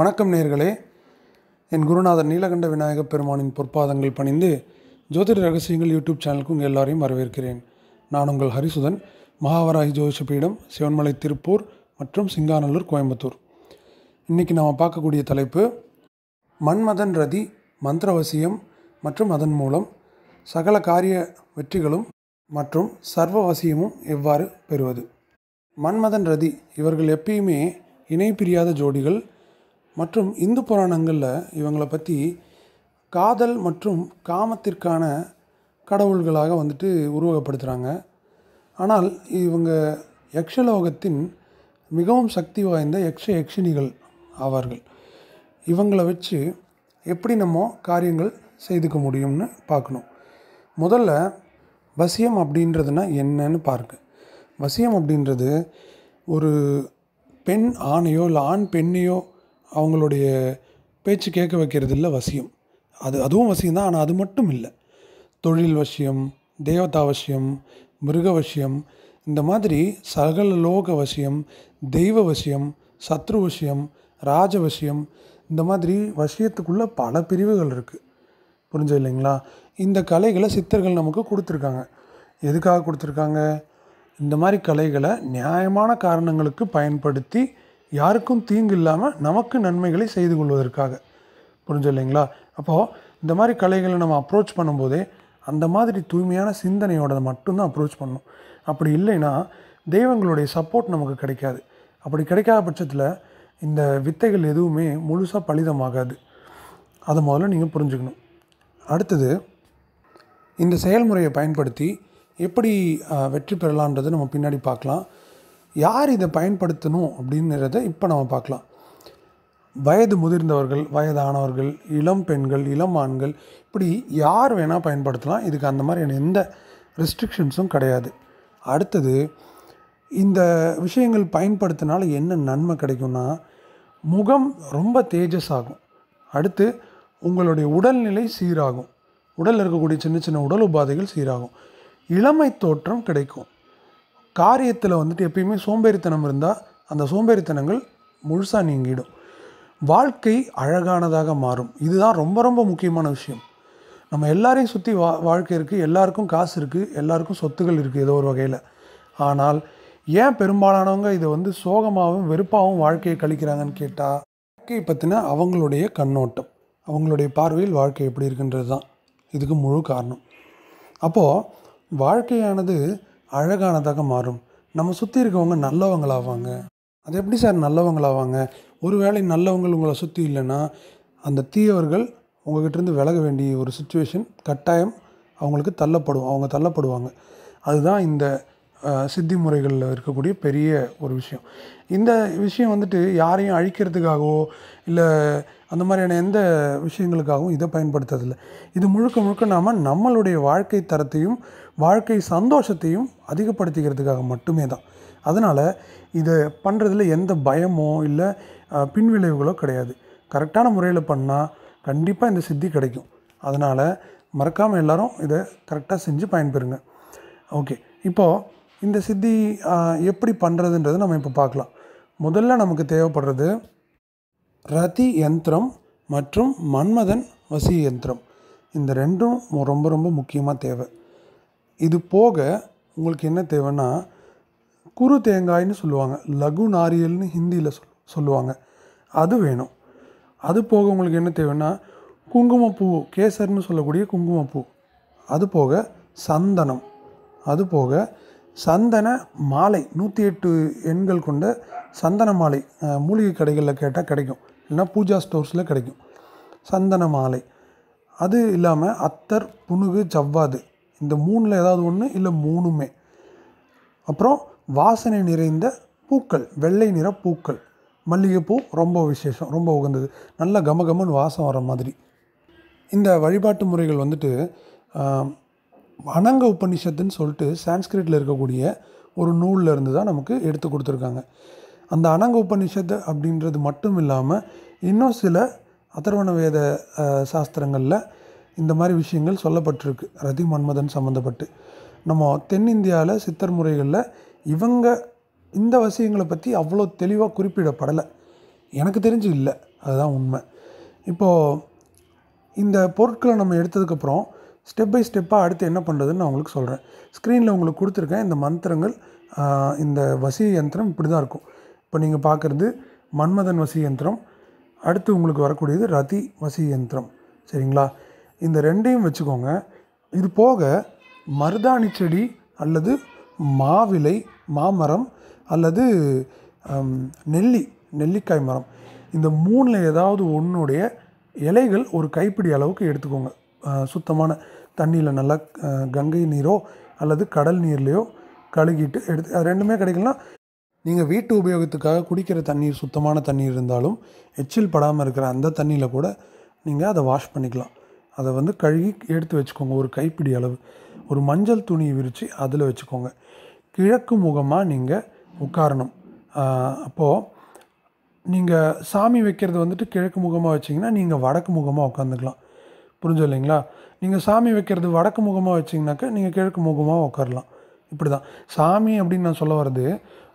வணக்கம் நேர்களே என் குருநாதர் நீலகண்ட விநாயகப் பெருமானின் பொற்பாதங்கள் பணிந்து ஜோதிட ரகசியங்கள் யூடியூப் சேனலுக்கு உங்கள் எல்லாரையும் வரவேற்கிறேன் நான் உங்கள் ஹரிசுதன் மகாவராகி ஜோதிஷ பீடம் சிவன்மலை திருப்பூர் மற்றும் சிங்காநல்லூர் கோயம்புத்தூர் இன்றைக்கி நாம் பார்க்கக்கூடிய தலைப்பு மன்மதன் ரதி மந்திரவசியம் மற்றும் அதன் மூலம் சகல காரிய வெற்றிகளும் மற்றும் சர்வவசியமும் எவ்வாறு பெறுவது மன்மதன் ரதி இவர்கள் எப்பயுமே இணை பிரியாத ஜோடிகள் மற்றும் இந்து புராணங்களில் இவங்களை பற்றி காதல் மற்றும் காமத்திற்கான கடவுள்களாக வந்துட்டு உருவகப்படுத்துகிறாங்க ஆனால் இவங்க யக்ஷலோகத்தின் மிகவும் சக்தி வாய்ந்த யக்ஷ யக்ஷினிகள் ஆவார்கள் இவங்களை வச்சு எப்படி நம்ம காரியங்கள் செய்துக்க முடியும்னு பார்க்கணும் முதல்ல வசியம் அப்படின்றதுனா என்னன்னு பார்க்க வசியம் அப்படின்றது ஒரு பெண் ஆணையோ இல்லை ஆண் பெண்ணையோ அவங்களுடைய பேச்சு கேட்க வைக்கிறதில்ல வசியம் அது அதுவும் வசியம் தான் ஆனால் அது மட்டும் இல்லை தொழில் வசியம் தேவதா வசியம் மிருக வசியம் இந்த மாதிரி சகல லோக வசியம் தெய்வ வசியம் சத்ரு வசியம் ராஜ வசியம் இந்த மாதிரி வசியத்துக்குள்ளே பல பிரிவுகள் இருக்குது புரிஞ்ச இல்லைங்களா இந்த கலைகளை சித்தர்கள் நமக்கு கொடுத்துருக்காங்க எதுக்காக கொடுத்துருக்காங்க இந்த மாதிரி கலைகளை நியாயமான காரணங்களுக்கு பயன்படுத்தி யாருக்கும் தீங்கு இல்லாமல் நமக்கு நன்மைகளை செய்து கொள்வதற்காக புரிஞ்சு இல்லைங்களா அப்போது இந்த மாதிரி கலைகளை நம்ம அப்ரோச் பண்ணும்போதே அந்த மாதிரி தூய்மையான சிந்தனையோட மட்டும்தான் அப்ரோச் பண்ணணும் அப்படி இல்லைன்னா தெய்வங்களுடைய சப்போர்ட் நமக்கு கிடைக்காது அப்படி கிடைக்காத பட்சத்தில் இந்த வித்தைகள் எதுவுமே முழுசாக பலிதமாகாது அதை முதல்ல நீங்கள் புரிஞ்சுக்கணும் அடுத்தது இந்த செயல்முறையை பயன்படுத்தி எப்படி வெற்றி பெறலான்றதை நம்ம பின்னாடி பார்க்கலாம் யார் இதை பயன்படுத்தணும் அப்படிங்கிறத இப்போ நம்ம பார்க்கலாம் வயது முதிர்ந்தவர்கள் வயதானவர்கள் இளம் பெண்கள் இளம் ஆண்கள் இப்படி யார் வேணால் பயன்படுத்தலாம் இதுக்கு அந்த மாதிரியான எந்த ரெஸ்ட்ரிக்ஷன்ஸும் கிடையாது அடுத்தது இந்த விஷயங்கள் பயன்படுத்தினால என்ன நன்மை கிடைக்கும்னா முகம் ரொம்ப தேஜஸ் ஆகும் அடுத்து உங்களுடைய உடல்நிலை சீராகும் உடலில் இருக்கக்கூடிய சின்ன சின்ன உடல் உபாதைகள் சீராகும் இளமை தோற்றம் கிடைக்கும் காரியத்தில் வந்துட்டு எப்பயுமே சோம்பேறித்தனம் இருந்தால் அந்த சோம்பேறித்தனங்கள் முழுசாக நீங்கிடும் வாழ்க்கை அழகானதாக மாறும் இதுதான் ரொம்ப ரொம்ப முக்கியமான விஷயம் நம்ம எல்லாரையும் சுற்றி வா வாழ்க்கை இருக்குது எல்லாருக்கும் காசு இருக்குது எல்லாருக்கும் சொத்துகள் இருக்குது ஏதோ ஒரு வகையில் ஆனால் ஏன் பெரும்பாலானவங்க இதை வந்து சோகமாகவும் வெறுப்பாகவும் வாழ்க்கையை கழிக்கிறாங்கன்னு கேட்டால் வாழ்க்கையை பற்றின அவங்களுடைய கண்ணோட்டம் அவங்களுடைய பார்வையில் வாழ்க்கை எப்படி இருக்குன்றது தான் இதுக்கு முழு காரணம் அப்போது வாழ்க்கையானது அழகானதாக மாறும் நம்ம சுற்றி இருக்கவங்க நல்லவங்களாவாங்க அது எப்படி சார் நல்லவங்களாவாங்க ஒருவேளை நல்லவங்கள் உங்களை சுற்றி இல்லைன்னா அந்த தீயவர்கள் உங்கள்கிட்டருந்து விலக வேண்டிய ஒரு சுச்சுவேஷன் கட்டாயம் அவங்களுக்கு தள்ளப்படும் அவங்க தள்ளப்படுவாங்க அதுதான் இந்த சித்தி முறைகளில் இருக்கக்கூடிய பெரிய ஒரு விஷயம் இந்த விஷயம் வந்துட்டு யாரையும் அழிக்கிறதுக்காகவோ இல்லை அந்த மாதிரியான எந்த விஷயங்களுக்காகவும் இதை பயன்படுத்துறதில்ல இது முழுக்க முழுக்க நாம் நம்மளுடைய வாழ்க்கை தரத்தையும் வாழ்க்கை சந்தோஷத்தையும் அதிகப்படுத்திக்கிறதுக்காக மட்டுமே தான் அதனால் இதை பண்ணுறதுல எந்த பயமோ இல்லை பின்விளைவுகளோ கிடையாது கரெக்டான முறையில் பண்ணால் கண்டிப்பாக இந்த சித்தி கிடைக்கும் அதனால் மறக்காமல் எல்லோரும் இதை கரெக்டாக செஞ்சு பயன்பெறுங்க ஓகே இப்போது இந்த சித்தி எப்படி பண்ணுறதுன்றது நம்ம இப்போ பார்க்கலாம் முதல்ல நமக்கு தேவைப்படுறது ரதி யந்திரம் மற்றும் மன்மதன் வசி யந்திரம் இந்த ரெண்டும் ரொம்ப ரொம்ப முக்கியமாக தேவை இது போக உங்களுக்கு என்ன தேவைன்னா குரு தேங்காய்னு சொல்லுவாங்க லகு நாரியல்னு ஹிந்தியில் சொல் சொல்லுவாங்க அது வேணும் அது போக உங்களுக்கு என்ன தேவைன்னா குங்குமப்பூ கேசர்னு சொல்லக்கூடிய குங்குமப்பூ அது போக சந்தனம் அது போக சந்தன மாலை நூற்றி எட்டு எண்கள் கொண்ட சந்தன மாலை மூலிகை கடைகளில் கேட்டால் கிடைக்கும் இல்லைனா பூஜா ஸ்டோர்ஸில் கிடைக்கும் சந்தன மாலை அது இல்லாமல் அத்தர் புனுகு ஜவ்வாது இந்த மூணில் ஏதாவது ஒன்று இல்லை மூணுமே அப்புறம் வாசனை நிறைந்த பூக்கள் வெள்ளை நிற பூக்கள் மல்லிகைப்பூ ரொம்ப விசேஷம் ரொம்ப உகந்தது நல்ல கமகமன் வாசம் வர மாதிரி இந்த வழிபாட்டு முறைகள் வந்துட்டு அனங்க உபநிஷத்துன்னு சொல்லிட்டு சான்ஸ்கிரிட்டில் இருக்கக்கூடிய ஒரு நூலில் இருந்து தான் நமக்கு எடுத்து கொடுத்துருக்காங்க அந்த அனங்க உபநிஷத்து அப்படின்றது மட்டும் இல்லாமல் இன்னும் சில அதர்வண வேத சாஸ்திரங்களில் இந்த மாதிரி விஷயங்கள் சொல்லப்பட்டிருக்கு ரதி மன்மதன் சம்மந்தப்பட்டு நம்ம தென்னிந்தியாவில் சித்தர் முறைகளில் இவங்க இந்த விஷயங்களை பற்றி அவ்வளோ தெளிவாக குறிப்பிடப்படலை எனக்கு தெரிஞ்சு இல்லை அதுதான் உண்மை இப்போது இந்த பொருட்களை நம்ம எடுத்ததுக்கப்புறம் ஸ்டெப் பை ஸ்டெப்பாக அடுத்து என்ன பண்ணுறதுன்னு நான் உங்களுக்கு சொல்கிறேன் ஸ்க்ரீனில் உங்களுக்கு கொடுத்துருக்கேன் இந்த மந்திரங்கள் இந்த வசி யந்திரம் இப்படி தான் இருக்கும் இப்போ நீங்கள் பார்க்குறது மன்மதன் வசி யந்திரம் அடுத்து உங்களுக்கு வரக்கூடியது ரதி வசி யந்திரம் சரிங்களா இந்த ரெண்டையும் வச்சுக்கோங்க இது போக மருதாணி செடி அல்லது மாவிலை மாமரம் அல்லது நெல்லி நெல்லிக்காய் மரம் இந்த மூணில் ஏதாவது ஒன்றுடைய இலைகள் ஒரு கைப்பிடி அளவுக்கு எடுத்துக்கோங்க சுத்தமான தண்ணியில் நல்லா கங்கை நீரோ அல்லது கடல் நீர்லேயோ கழுகிட்டு எடுத்து அது ரெண்டுமே கிடைக்கலாம் நீங்கள் வீட்டு உபயோகத்துக்காக குடிக்கிற தண்ணீர் சுத்தமான தண்ணீர் இருந்தாலும் எச்சில் படாமல் இருக்கிற அந்த தண்ணியில் கூட நீங்கள் அதை வாஷ் பண்ணிக்கலாம் அதை வந்து கழுகி எடுத்து வச்சுக்கோங்க ஒரு கைப்பிடி அளவு ஒரு மஞ்சள் துணி விரித்து அதில் வச்சுக்கோங்க கிழக்கு முகமாக நீங்கள் உட்காரணும் அப்போது நீங்கள் சாமி வைக்கிறது வந்துட்டு கிழக்கு முகமாக வச்சிங்கன்னா நீங்கள் வடக்கு முகமாக உட்காந்துக்கலாம் புரிஞ்சு இல்லைங்களா நீங்கள் சாமி வைக்கிறது வடக்கு முகமாக வச்சிங்கனாக்கா நீங்கள் கிழக்கு முகமாக உட்காரலாம் இப்படி தான் சாமி அப்படின்னு நான் சொல்ல வர்றது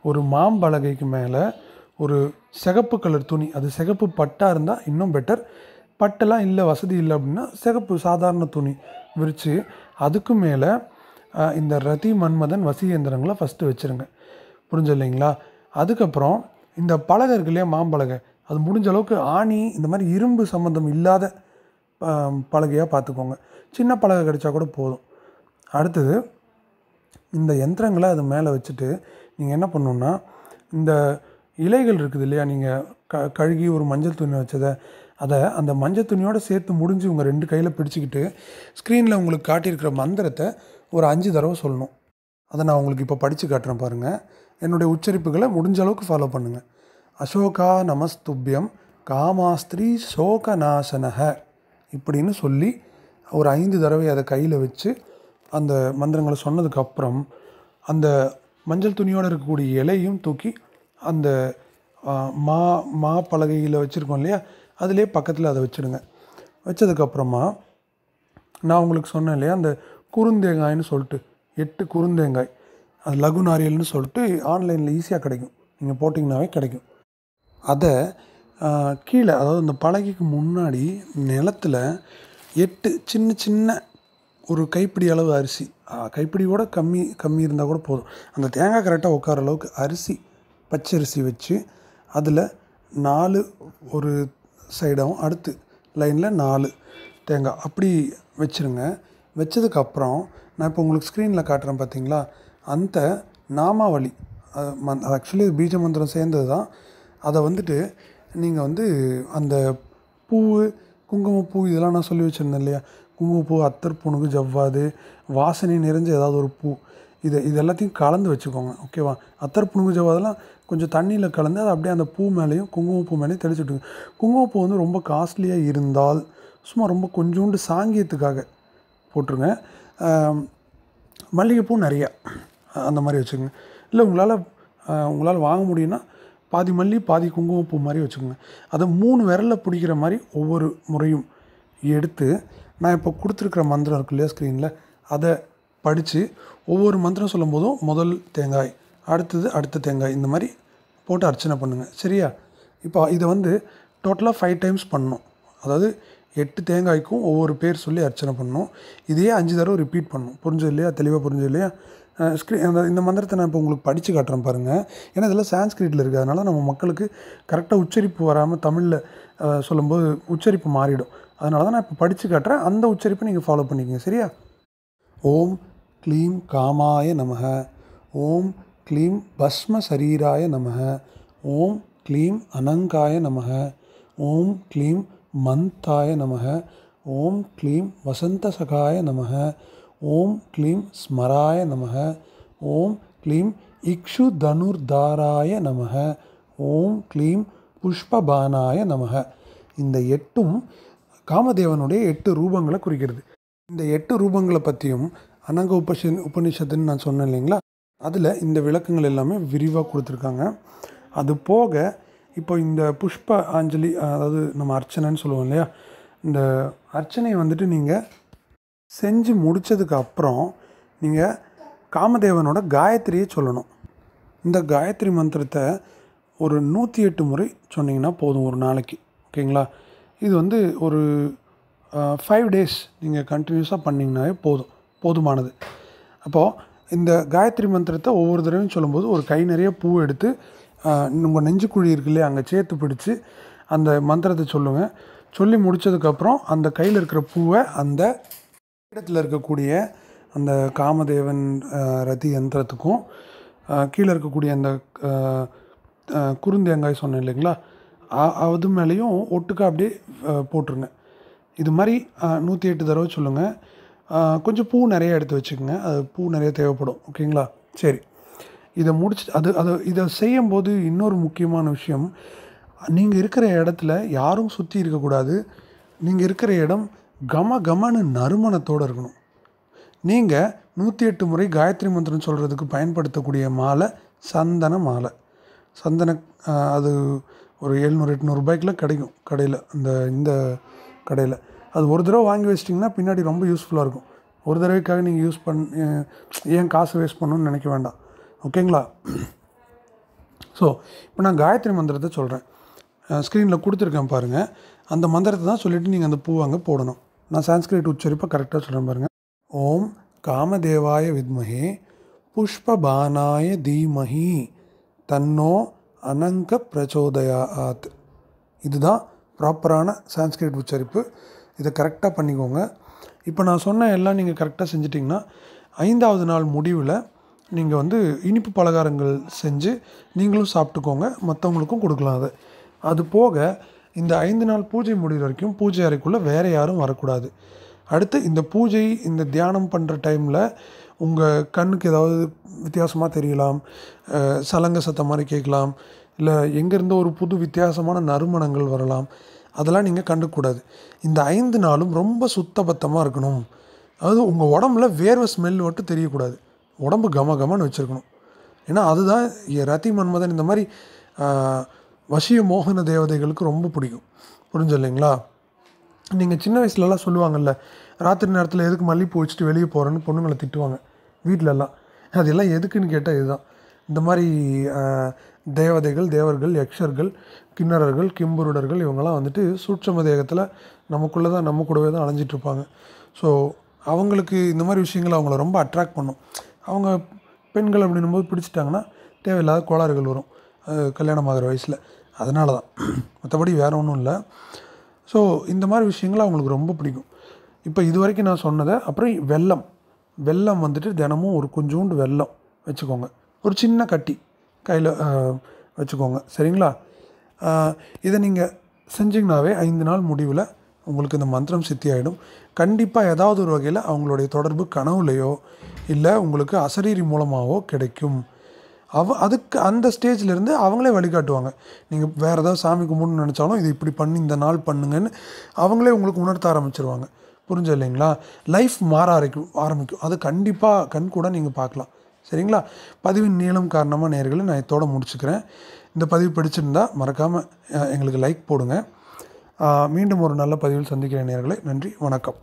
ஒரு மாம்பலகைக்கு மேலே ஒரு சிகப்பு கலர் துணி அது சிகப்பு பட்டாக இருந்தால் இன்னும் பெட்டர் பட்டெல்லாம் இல்லை வசதி இல்லை அப்படின்னா சிகப்பு சாதாரண துணி விரித்து அதுக்கு மேலே இந்த ரதி மன்மதன் வசியேந்திரங்களை ஃபஸ்ட்டு வச்சுருங்க புரிஞ்சு இல்லைங்களா அதுக்கப்புறம் இந்த பலகை இருக்கு இல்லையா மாம்பலகை அது முடிஞ்ச அளவுக்கு ஆணி இந்த மாதிரி இரும்பு சம்மந்தம் இல்லாத பலகையாக பார்த்துக்கோங்க சின்ன பலகை கிடைச்சா கூட போதும் அடுத்தது இந்த யந்திரங்களை அது மேலே வச்சுட்டு நீங்கள் என்ன பண்ணணுன்னா இந்த இலைகள் இருக்குது இல்லையா நீங்கள் க கழுகி ஒரு மஞ்சள் துணி வச்சதை அதை அந்த மஞ்சள் துணியோடு சேர்த்து முடிஞ்சு உங்கள் ரெண்டு கையில் பிடிச்சிக்கிட்டு ஸ்க்ரீனில் உங்களுக்கு காட்டியிருக்கிற மந்திரத்தை ஒரு அஞ்சு தடவை சொல்லணும் அதை நான் உங்களுக்கு இப்போ படித்து காட்டுறேன் பாருங்கள் என்னுடைய உச்சரிப்புகளை முடிஞ்ச அளவுக்கு ஃபாலோ பண்ணுங்கள் அசோகா நமஸ்துப்யம் காமாஸ்திரி சோகநாசனக இப்படின்னு சொல்லி ஒரு ஐந்து தடவை அதை கையில் வச்சு அந்த மந்திரங்களை சொன்னதுக்கப்புறம் அந்த மஞ்சள் துணியோடு இருக்கக்கூடிய இலையும் தூக்கி அந்த மா மா பலகையில் வச்சுருக்கோம் இல்லையா அதிலே பக்கத்தில் அதை வச்சுடுங்க வச்சதுக்கப்புறமா நான் உங்களுக்கு சொன்னேன் இல்லையா அந்த குறுந்தேங்காய்னு சொல்லிட்டு எட்டு குறுந்தேங்காய் அது லகு நாரியல்னு சொல்லிட்டு ஆன்லைனில் ஈஸியாக கிடைக்கும் நீங்கள் போட்டிங்கனாவே கிடைக்கும் அதை கீழே அதாவது இந்த பலகைக்கு முன்னாடி நிலத்தில் எட்டு சின்ன சின்ன ஒரு கைப்பிடி அளவு அரிசி கைப்பிடி கூட கம்மி கம்மி இருந்தால் கூட போதும் அந்த தேங்காய் கரெக்டாக உட்கார அளவுக்கு அரிசி பச்சரிசி வச்சு அதில் நாலு ஒரு சைடாகவும் அடுத்து லைனில் நாலு தேங்காய் அப்படி வச்சுருங்க வச்சதுக்கப்புறம் நான் இப்போ உங்களுக்கு ஸ்க்ரீனில் காட்டுறேன் பார்த்தீங்களா அந்த நாமாவளி ஆக்சுவலி பீஜ மந்திரம் சேர்ந்தது தான் அதை வந்துட்டு நீங்கள் வந்து அந்த பூ குங்குமப்பூ இதெல்லாம் நான் சொல்லி வச்சுருந்தேன் இல்லையா குங்குமப்பூ அத்தற்பூனுக்கு ஜவ்வாது வாசனை நிறைஞ்ச ஏதாவது ஒரு பூ இதை இது எல்லாத்தையும் கலந்து வச்சுக்கோங்க ஓகேவா அத்தற்பூனுக்கு ஜவ்வாதெல்லாம் கொஞ்சம் தண்ணியில் கலந்து அதை அப்படியே அந்த பூ மேலேயும் குங்குமப்பூ மேலேயும் தெளிச்சுட்டு குங்குமப்பூ வந்து ரொம்ப காஸ்ட்லியாக இருந்தால் சும்மா ரொம்ப கொஞ்சோண்டு சாங்கியத்துக்காக போட்டுருங்க மல்லிகைப்பூ நிறையா அந்த மாதிரி வச்சுக்கோங்க இல்லை உங்களால் உங்களால் வாங்க முடியும்னா பாதி மல்லி பாதி குங்குமப்பூ மாதிரி வச்சுக்கோங்க அதை மூணு விரலில் பிடிக்கிற மாதிரி ஒவ்வொரு முறையும் எடுத்து நான் இப்போ கொடுத்துருக்குற மந்திரம் இருக்கு இல்லையா ஸ்க்ரீனில் அதை படித்து ஒவ்வொரு மந்திரம் சொல்லும் போதும் முதல் தேங்காய் அடுத்தது அடுத்த தேங்காய் இந்த மாதிரி போட்டு அர்ச்சனை பண்ணுங்கள் சரியா இப்போ இதை வந்து டோட்டலாக ஃபைவ் டைம்ஸ் பண்ணணும் அதாவது எட்டு தேங்காய்க்கும் ஒவ்வொரு பேர் சொல்லி அர்ச்சனை பண்ணணும் இதையே அஞ்சு தடவை ரிப்பீட் பண்ணணும் புரிஞ்சது இல்லையா தெளிவாக புரிஞ்சது இல்லையா ஸ்கிரீ அந்த இந்த மந்திரத்தை நான் இப்போ உங்களுக்கு படித்து காட்டுறேன் பாருங்கள் ஏன்னா இதெல்லாம் சான்ஸ்கிரிட்டில் இருக்குது அதனால் நம்ம மக்களுக்கு கரெக்டாக உச்சரிப்பு வராமல் தமிழில் சொல்லும்போது உச்சரிப்பு மாறிடும் அதனால தான் நான் இப்போ படித்து காட்டுறேன் அந்த உச்சரிப்பை நீங்கள் ஃபாலோ பண்ணிக்கோங்க சரியா ஓம் க்ளீம் காமாய நமக ஓம் க்ளீம் பஸ்ம சரீராய நமக ஓம் க்ளீம் அனங்காய நமக ஓம் க்ளீம் மந்தாய நமக ஓம் க்ளீம் வசந்த சகாய நமக ஓம் க்ளீம் ஸ்மராய நமக ஓம் க்ளீம் இக்ஷு தனுர்தாராய நமக ஓம் க்ளீம் புஷ்பபானாய நமக இந்த எட்டும் காமதேவனுடைய எட்டு ரூபங்களை குறிக்கிறது இந்த எட்டு ரூபங்களை பற்றியும் அனங்க உபஷ உபநிஷத்துன்னு நான் சொன்னேன் இல்லைங்களா அதில் இந்த விளக்கங்கள் எல்லாமே விரிவாக கொடுத்துருக்காங்க அது போக இப்போ இந்த புஷ்ப அஞ்சலி அதாவது நம்ம அர்ச்சனைன்னு சொல்லுவோம் இல்லையா இந்த அர்ச்சனை வந்துட்டு நீங்கள் செஞ்சு முடித்ததுக்கு அப்புறம் நீங்கள் காமதேவனோட காயத்ரியை சொல்லணும் இந்த காயத்ரி மந்திரத்தை ஒரு நூற்றி எட்டு முறை சொன்னிங்கன்னா போதும் ஒரு நாளைக்கு ஓகேங்களா இது வந்து ஒரு ஃபைவ் டேஸ் நீங்கள் கண்டினியூஸாக பண்ணிங்கனாவே போதும் போதுமானது அப்போது இந்த காயத்ரி மந்திரத்தை ஒவ்வொரு தடவையும் சொல்லும்போது ஒரு கை நிறைய பூ எடுத்து உங்கள் நெஞ்சுக்குழி இருக்கு இல்லையா அங்கே சேர்த்து பிடிச்சி அந்த மந்திரத்தை சொல்லுங்கள் சொல்லி முடித்ததுக்கப்புறம் அந்த கையில் இருக்கிற பூவை அந்த இடத்துல இருக்கக்கூடிய அந்த காமதேவன் ரதி யந்திரத்துக்கும் கீழே இருக்கக்கூடிய அந்த குருந்தேங்காய் சொன்னேன் இல்லைங்களா அது மேலேயும் ஒட்டுக்கா அப்படியே போட்டுருங்க இது மாதிரி நூற்றி எட்டு தடவை சொல்லுங்கள் கொஞ்சம் பூ நிறைய எடுத்து வச்சுக்கோங்க அது பூ நிறைய தேவைப்படும் ஓகேங்களா சரி இதை முடிச்சு அது அது இதை செய்யும்போது இன்னொரு முக்கியமான விஷயம் நீங்கள் இருக்கிற இடத்துல யாரும் சுற்றி இருக்கக்கூடாது நீங்கள் இருக்கிற இடம் கம கமன்னு நறுமணத்தோடு இருக்கணும் நீங்கள் நூற்றி எட்டு முறை காயத்ரி மந்திரம் சொல்கிறதுக்கு பயன்படுத்தக்கூடிய மாலை சந்தன மாலை சந்தன அது ஒரு எழுநூறு எட்நூறுபாய்க்குலாம் கிடைக்கும் கடையில் இந்த இந்த கடையில் அது ஒரு தடவை வாங்கி வச்சிட்டிங்கன்னா பின்னாடி ரொம்ப யூஸ்ஃபுல்லாக இருக்கும் ஒரு தடவைக்காக நீங்கள் யூஸ் பண் ஏன் காசு வேஸ்ட் பண்ணணும்னு நினைக்க வேண்டாம் ஓகேங்களா ஸோ இப்போ நான் காயத்ரி மந்திரத்தை சொல்கிறேன் ஸ்க்ரீனில் கொடுத்துருக்கேன் பாருங்கள் அந்த மந்திரத்தை தான் சொல்லிவிட்டு நீங்கள் அந்த பூ அங்கே போடணும் நான் சான்ஸ்கிரிட் உச்சரிப்பை கரெக்டாக சொல்கிறேன் பாருங்கள் ஓம் காமதேவாய வித்மகே புஷ்பபானாய தீமஹி தன்னோ அனங்க பிரச்சோதயாத் இதுதான் ப்ராப்பரான சான்ஸ்கிரிட் உச்சரிப்பு இதை கரெக்டாக பண்ணிக்கோங்க இப்போ நான் சொன்ன எல்லாம் நீங்கள் கரெக்டாக செஞ்சிட்டிங்கன்னா ஐந்தாவது நாள் முடிவில் நீங்கள் வந்து இனிப்பு பலகாரங்கள் செஞ்சு நீங்களும் சாப்பிட்டுக்கோங்க மற்றவங்களுக்கும் கொடுக்கலாம் அது அது போக இந்த ஐந்து நாள் பூஜை முடிகிற வரைக்கும் பூஜை அறைக்குள்ளே வேறு யாரும் வரக்கூடாது அடுத்து இந்த பூஜை இந்த தியானம் பண்ணுற டைமில் உங்கள் கண்ணுக்கு ஏதாவது வித்தியாசமாக தெரியலாம் சலங்க சத்தம் மாதிரி கேட்கலாம் இல்லை எங்கேருந்து ஒரு புது வித்தியாசமான நறுமணங்கள் வரலாம் அதெல்லாம் நீங்கள் கண்டுக்கூடாது இந்த ஐந்து நாளும் ரொம்ப சுத்தபத்தமாக இருக்கணும் அதாவது உங்கள் உடம்புல வேர்வை ஸ்மெல் மட்டும் தெரியக்கூடாது உடம்பு கம கமன்னு வச்சுருக்கணும் ஏன்னா அதுதான் ரத்தி மன்மதன் இந்த மாதிரி வசிய மோகன தேவதைகளுக்கு ரொம்ப பிடிக்கும் புரிஞ்சு இல்லைங்களா நீங்கள் சின்ன வயசுலலாம் சொல்லுவாங்கல்ல ராத்திரி நேரத்தில் எதுக்கு மல்லிப்பூ வச்சுட்டு வெளியே போகிறேன்னு பொண்ணுங்களை திட்டுவாங்க வீட்டிலலாம் அதெல்லாம் எதுக்குன்னு கேட்டால் இதுதான் இந்த மாதிரி தேவதைகள் தேவர்கள் யக்ஷர்கள் கிண்ணறர்கள் கிம்புருடர்கள் இவங்கெல்லாம் வந்துட்டு சூட்சம தேகத்தில் நமக்குள்ளே தான் நம்ம கூடவே தான் அலைஞ்சிட்ருப்பாங்க ஸோ அவங்களுக்கு இந்த மாதிரி விஷயங்கள் அவங்கள ரொம்ப அட்ராக்ட் பண்ணும் அவங்க பெண்கள் அப்படின்னும் போது பிடிச்சிட்டாங்கன்னா தேவையில்லாத கோளாறுகள் வரும் கல்யாணம் ஆகிற வயசில் அதனால தான் மற்றபடி வேறு ஒன்றும் இல்லை ஸோ இந்த மாதிரி விஷயங்கள் அவங்களுக்கு ரொம்ப பிடிக்கும் இப்போ இது வரைக்கும் நான் சொன்னதை அப்புறம் வெள்ளம் வெள்ளம் வந்துட்டு தினமும் ஒரு கொஞ்சோண்டு வெள்ளம் வச்சுக்கோங்க ஒரு சின்ன கட்டி கையில் வச்சுக்கோங்க சரிங்களா இதை நீங்கள் செஞ்சிங்கனாவே ஐந்து நாள் முடிவில் உங்களுக்கு இந்த மந்திரம் சித்தி ஆகிடும் கண்டிப்பாக ஏதாவது ஒரு வகையில் அவங்களுடைய தொடர்பு கனவுலையோ இல்லை உங்களுக்கு அசரீரி மூலமாகவோ கிடைக்கும் அவ அதுக்கு அந்த ஸ்டேஜ்லேருந்து அவங்களே வழிகாட்டுவாங்க நீங்கள் வேறு ஏதாவது சாமி கும்பிடணும்னு நினச்சாலும் இது இப்படி பண்ணி இந்த நாள் பண்ணுங்கன்னு அவங்களே உங்களுக்கு உணர்த்த ஆரம்பிச்சிருவாங்க புரிஞ்சு இல்லைங்களா லைஃப் மாற ஆரம்பிக்கும் ஆரம்பிக்கும் அது கண்டிப்பாக கண் கூட நீங்கள் பார்க்கலாம் சரிங்களா பதிவின் நீளம் காரணமாக நேர்களை நான் இதோட முடிச்சுக்கிறேன் இந்த பதிவு பிடிச்சிருந்தா மறக்காமல் எங்களுக்கு லைக் போடுங்க மீண்டும் ஒரு நல்ல பதிவில் சந்திக்கிற நேர்களை நன்றி வணக்கம்